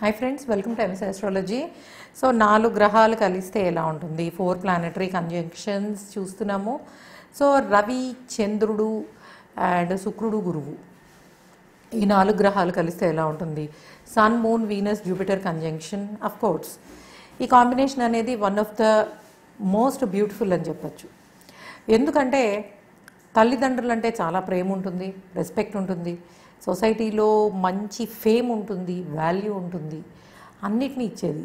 hi friends welcome to MS astrology so నాలుగు గ్రహాలు కలిస్తే ఎలా ఉంటుంది ఫోర్ ప్లానెటరీ కంజంక్షన్స్ చూస్తున్నాము సో రవి చంద్రుడు అండ్ శుక్రుడు గురువు ఈ నాలుగు గ్రహాలు కలిస్తే ఎలా ఉంటుంది sun moon Venus Jupiter conjunction of course combination అనేది one of the most beautiful అని చెప్పచ్చు ఎందుకంటే తల్లిదండ్రులంటే చాలా ప్రేమ ఉంటుంది రెస్పెక్ట్ ఉంటుంది సొసైటీలో మంచి ఫేమ్ ఉంటుంది వాల్యూ ఉంటుంది అన్నిటినీ ఇచ్చేది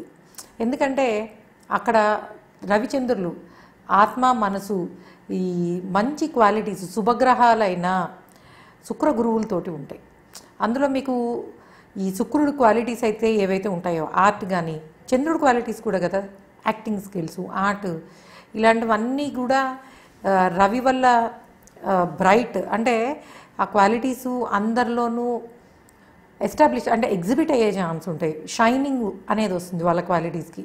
ఎందుకంటే అక్కడ రవిచంద్రులు ఆత్మ మనసు ఈ మంచి క్వాలిటీస్ శుభగ్రహాలైన శుక్ర గురువులతోటి ఉంటాయి అందులో మీకు ఈ శుక్రుడు క్వాలిటీస్ అయితే ఏవైతే ఉంటాయో ఆర్ట్ కానీ చంద్రుడు క్వాలిటీస్ కూడా కదా యాక్టింగ్ స్కిల్స్ ఆర్ట్ ఇలాంటివన్నీ కూడా రవి వల్ల బ్రైట్ అంటే ఆ క్వాలిటీస్ అందరిలోనూ ఎస్టాబ్లిష్ అంటే ఎగ్జిబిట్ అయ్యే ఛాన్స్ ఉంటాయి షైనింగ్ అనేది వస్తుంది వాళ్ళ క్వాలిటీస్కి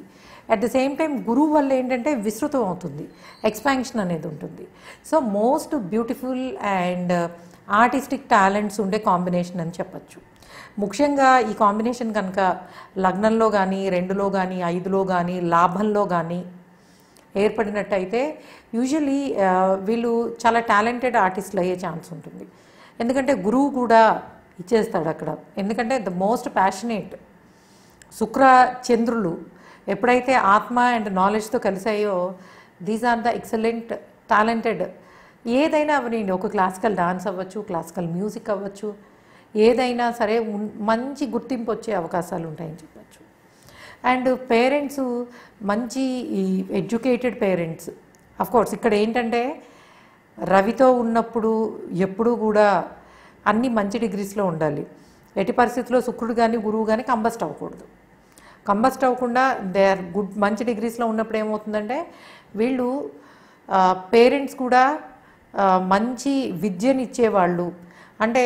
అట్ ద సేమ్ టైం గురువు వల్ల ఏంటంటే విస్తృతం అవుతుంది ఎక్స్పాన్షన్ అనేది ఉంటుంది so most beautiful and artistic talents ఉండే కాంబినేషన్ అని చెప్పచ్చు ముఖ్యంగా ఈ కాంబినేషన్ కనుక లగ్నంలో కానీ రెండులో కానీ ఐదులో కానీ లాభంలో కానీ ఏర్పడినట్టయితే యూజువలీ వీళ్ళు చాలా టాలెంటెడ్ ఆర్టిస్టులు అయ్యే ఛాన్స్ ఉంటుంది ఎందుకంటే గురువు కూడా ఇచ్చేస్తాడు అక్కడ ఎందుకంటే ద మోస్ట్ ప్యాషనేట్ శుక్ర చంద్రులు ఎప్పుడైతే ఆత్మ అండ్ నాలెడ్జ్తో కలిసాయో these are the excellent talented ఏదైనా నేను ఒక క్లాసికల్ డాన్స్ అవ్వచ్చు క్లాసికల్ మ్యూజిక్ అవ్వచ్చు ఏదైనా సరే మంచి గుర్తింపు వచ్చే అవకాశాలు ఉంటాయని చెప్పచ్చు అండ్ పేరెంట్స్ మంచి ఎడ్యుకేటెడ్ పేరెంట్స్ అఫ్కోర్స్ ఇక్కడ ఏంటంటే రవితో ఉన్నప్పుడు ఎప్పుడూ కూడా అన్ని మంచి డిగ్రీస్లో ఉండాలి ఎట్టి పరిస్థితుల్లో శుక్రుడు కానీ గురువు కానీ కంబస్ట్ అవ్వకూడదు కంబస్ట్ అవ్వకుండా దే ఆర్ గుడ్ మంచి డిగ్రీస్లో ఉన్నప్పుడు ఏమవుతుందంటే వీళ్ళు పేరెంట్స్ కూడా మంచి విద్యను ఇచ్చేవాళ్ళు అంటే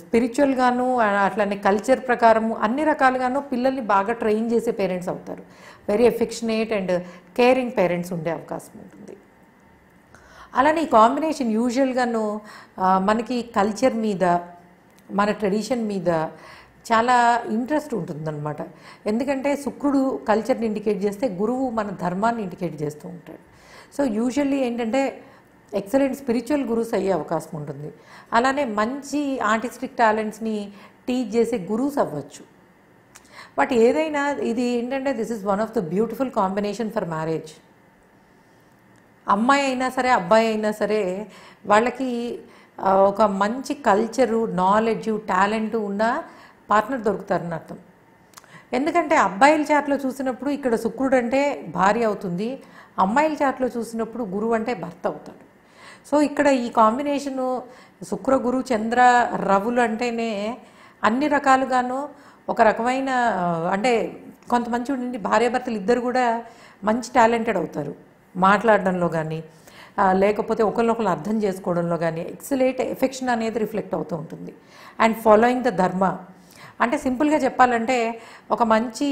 స్పిరిచువల్గాను అట్లానే కల్చర్ ప్రకారము అన్ని రకాలుగాను పిల్లల్ని బాగా ట్రైన్ చేసే పేరెంట్స్ అవుతారు very affectionate and caring parents ఉండే అవకాశం ఉంటుంది అలానే ఈ కాంబినేషన్ యూజువల్గాను మనకి కల్చర్ మీద మన ట్రెడిషన్ మీద చాలా ఇంట్రెస్ట్ ఉంటుందన్నమాట ఎందుకంటే శుక్రుడు కల్చర్ని ఇండికేట్ చేస్తే గురువు మన ధర్మాన్ని ఇండికేట్ చేస్తూ ఉంటాడు సో యూజువల్లీ ఏంటంటే ఎక్సలెంట్ స్పిరిచువల్ గురువుస్ అయ్యే అవకాశం ఉంటుంది అలానే మంచి ఆర్టిస్టిక్ టాలెంట్స్ని టీచ్ చేసే గురువుస్ అవ్వచ్చు బట్ ఏదైనా ఇది ఏంటంటే this is one of the beautiful combination for marriage అమ్మాయి అయినా సరే అబ్బాయి అయినా సరే వాళ్ళకి ఒక మంచి కల్చరు నాలెడ్జ్ టాలెంట్ ఉన్న పార్ట్నర్ దొరుకుతారని అర్థం ఎందుకంటే అబ్బాయిల చాట్లో చూసినప్పుడు ఇక్కడ శుక్రుడు అంటే భార్య అవుతుంది అమ్మాయిల చాట్లో చూసినప్పుడు గురువు అంటే భర్త అవుతాడు సో ఇక్కడ ఈ కాంబినేషను శుక్ర గురు చంద్ర రవులు అంటేనే అన్ని రకాలుగాను ఒక రకమైన అంటే కొంతమంది చూడండి భార్యాభర్తలు ఇద్దరు కూడా మంచి టాలెంటెడ్ అవుతారు మాట్లాడడంలో కానీ లేకపోతే ఒకరినొకరు అర్థం చేసుకోవడంలో కానీ ఎక్సలేట్ ఎఫెక్షన్ అనేది రిఫ్లెక్ట్ అవుతూ ఉంటుంది అండ్ ఫాలోయింగ్ ద ధర్మ అంటే సింపుల్గా చెప్పాలంటే ఒక మంచి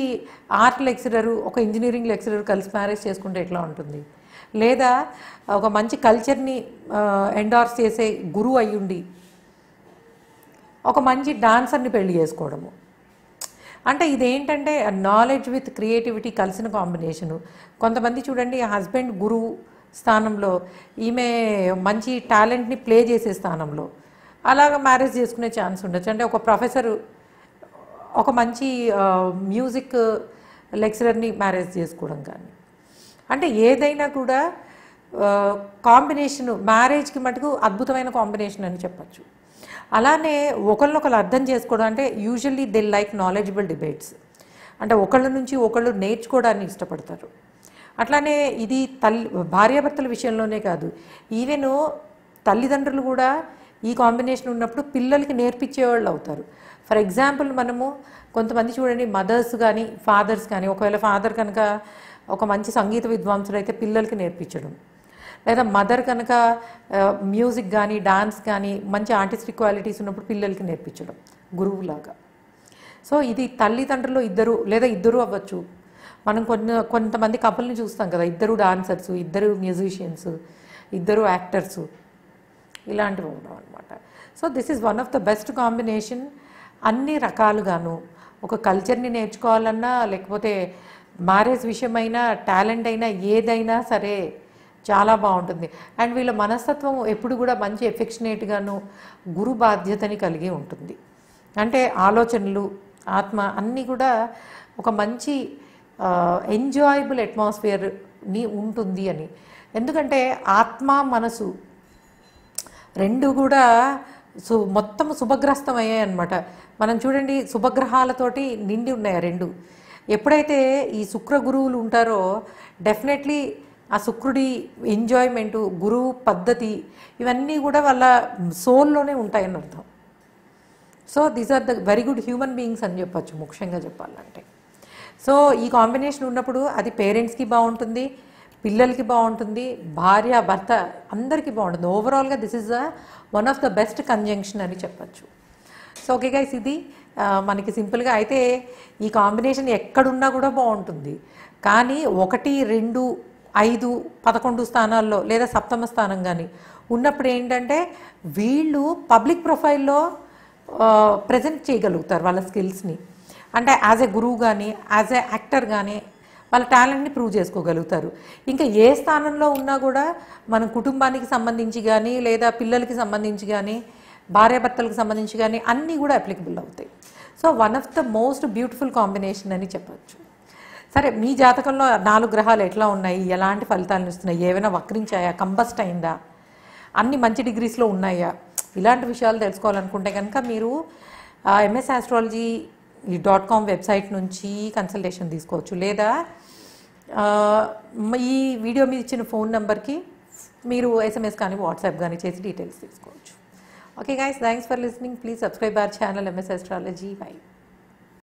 ఆర్ట్ లెక్చరరు ఒక ఇంజనీరింగ్ లెక్చరర్ కలిసి మ్యారేజ్ చేసుకుంటే ఎట్లా ఉంటుంది లేదా ఒక మంచి కల్చర్ని ఎండార్స్ చేసే గురువు అయ్యుండి ఒక మంచి డాన్సర్ని పెళ్లి చేసుకోవడము అంటే ఇదేంటంటే నాలెడ్జ్ విత్ క్రియేటివిటీ కలిసిన కాంబినేషను కొంతమంది చూడండి హస్బెండ్ గురువు స్థానంలో ఈమె మంచి టాలెంట్ని ప్లే చేసే స్థానంలో అలాగ మ్యారేజ్ చేసుకునే ఛాన్స్ ఉండొచ్చు అంటే ఒక ప్రొఫెసరు ఒక మంచి మ్యూజిక్ లెక్చరర్ని మ్యారేజ్ చేసుకోవడం కానీ అంటే ఏదైనా కూడా కాంబినేషన్ మ్యారేజ్కి మటుకు అద్భుతమైన కాంబినేషన్ అని చెప్పచ్చు అలానే ఒకళ్ళొకళ్ళు అర్థం చేసుకోవడం అంటే usually they like knowledgeable debates అంటే ఒకళ్ళ నుంచి ఒకళ్ళు నేర్చుకోవడానికి ఇష్టపడతారు అట్లానే ఇది తల్లి భార్యాభర్తల విషయంలోనే కాదు ఈవెన్ తల్లిదండ్రులు కూడా ఈ కాంబినేషన్ ఉన్నప్పుడు పిల్లలకి నేర్పించేవాళ్ళు అవుతారు ఫర్ ఎగ్జాంపుల్ మనము కొంతమంది చూడండి మదర్స్ కానీ ఫాదర్స్ కానీ ఒకవేళ ఫాదర్ కనుక ఒక మంచి సంగీత విద్వాంసుడు అయితే పిల్లలకి నేర్పించడం లేదా మదర్ కనుక మ్యూజిక్ కానీ డాన్స్ కానీ మంచి ఆర్టిస్టిక్ క్వాలిటీస్ ఉన్నప్పుడు పిల్లలకి నేర్పించడం గురువులాగా సో ఇది తల్లిదండ్రులు ఇద్దరు లేదా ఇద్దరు అవ్వచ్చు మనం కొన్ని కొంతమంది కపుల్ని చూస్తాం కదా ఇద్దరు డాన్సర్స్ ఇద్దరు మ్యూజిషియన్స్ ఇద్దరు యాక్టర్స్ ఇలాంటివి ఉండవు అనమాట so this is one of the best combination అన్ని రకాలుగాను ఒక కల్చర్ని నేర్చుకోవాలన్నా లేకపోతే మ్యారేజ్ విషయమైనా టాలెంట్ అయినా ఏదైనా సరే చాలా బాగుంటుంది అండ్ వీళ్ళ మనస్తత్వం ఎప్పుడు కూడా మంచి ఎఫెక్షనేట్గాను గురు బాధ్యతని కలిగి ఉంటుంది అంటే ఆలోచనలు ఆత్మ అన్నీ కూడా ఒక మంచి ఎంజాయబుల్ అట్మాస్ఫియర్ని ఉంటుంది అని ఎందుకంటే ఆత్మ మనసు రెండు కూడా సు మొత్తం శుభగ్రస్తమయ్యాయి అనమాట మనం చూడండి శుభగ్రహాలతోటి నిండి ఉన్నాయి రెండు ఎప్పుడైతే ఈ శుక్ర గురువులు ఉంటారో డెఫినెట్లీ ఆ శుక్రుడి ఎంజాయ్మెంటు గురువు పద్ధతి ఇవన్నీ కూడా వాళ్ళ సోల్లోనే ఉంటాయని అర్థం so these are the very good human beings అని చెప్పచ్చు ముఖ్యంగా చెప్పాలంటే సో ఈ కాంబినేషన్ ఉన్నప్పుడు అది పేరెంట్స్కి బాగుంటుంది పిల్లలకి బాగుంటుంది భార్య భర్త అందరికీ బాగుంటుంది ఓవరాల్గా this is a one of the best conjunction అని చెప్పచ్చు సో ఓకే గైస్ ఇది మనకి సింపుల్గా అయితే ఈ కాంబినేషన్ ఎక్కడున్నా కూడా బాగుంటుంది కానీ ఒకటి రెండు ఐదు పదకొండు స్థానాల్లో లేదా సప్తమ స్థానం కానీ ఉన్నప్పుడు ఏంటంటే వీళ్ళు పబ్లిక్ ప్రొఫైల్లో ప్రజెంట్ చేయగలుగుతారు వాళ్ళ స్కిల్స్ని అంటే యాజ్ ఎ గురువు కానీ యాజ్ ఎ యాక్టర్ కానీ వాళ్ళ టాలెంట్ని ప్రూవ్ చేసుకోగలుగుతారు ఇంకా ఏ స్థానంలో ఉన్నా కూడా మన కుటుంబానికి సంబంధించి కానీ లేదా పిల్లలకి సంబంధించి కానీ భార్యాభర్తలకు సంబంధించి కానీ అన్నీ కూడా అప్లికబుల్ అవుతాయి so one of the most beautiful combination అని చెప్పచ్చు సరే మీ జాతకంలో నాలుగు గ్రహాలు ఎట్లా ఉన్నాయి ఎలాంటి ఫలితాలను ఇస్తున్నాయి ఏవైనా వక్రించాయా కంబస్ట్ అయిందా అన్ని మంచి డిగ్రీస్లో ఉన్నాయా ఇలాంటి విషయాలు తెలుసుకోవాలనుకుంటే కనుక మీరు ఎంఎస్ ఆస్ట్రాలజీ ఈ డాట్ కామ్ వెబ్సైట్ నుంచి కన్సల్టేషన్ తీసుకోవచ్చు లేదా ఈ వీడియో మీద ఇచ్చిన ఫోన్ నెంబర్కి మీరు ఎస్ఎంఎస్ కానీ వాట్సాప్ కానీ చేసి డీటెయిల్స్ తీసుకోవచ్చు okay guys thanks for listening please subscribe our channel MS astrology by